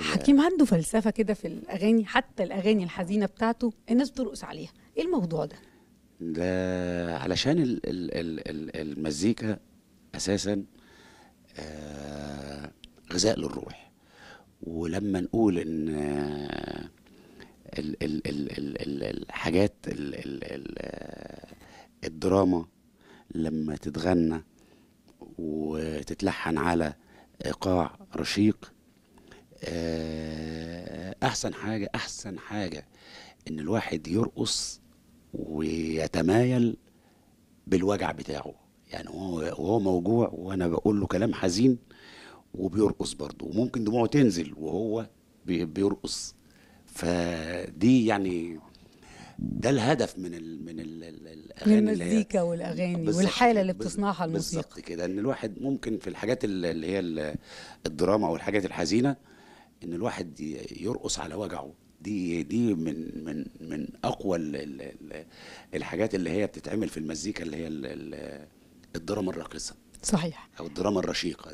حكيم عنده فلسفة كده في الأغاني حتى الأغاني الحزينة بتاعته الناس بترقص عليها إيه الموضوع ده؟ ده علشان الـ الـ الـ الـ المزيكا أساسا آه غذاء للروح ولما نقول إن الـ آه، الـ الـ الـ الـ الحاجات الـ الـ الـ آه، الدراما لما تتغنى وتتلحن على إيقاع رشيق آه، احسن حاجه احسن حاجه ان الواحد يرقص ويتمايل بالوجع بتاعه يعني هو وهو موجوع وانا بقول له كلام حزين وبيرقص برضه وممكن دموعه تنزل وهو بيرقص فدي يعني ده الهدف من الـ من الـ الاغاني من المزيكا والاغاني والحاله اللي بتصنعها الموسيقى بالظبط كده ان الواحد ممكن في الحاجات اللي هي الدراما والحاجات الحزينه ان الواحد يرقص على وجعه دي دي من من من اقوى الحاجات اللي هي بتتعمل في المزيكا اللي هي الدراما الراقصه صحيح او الدراما الرشيقه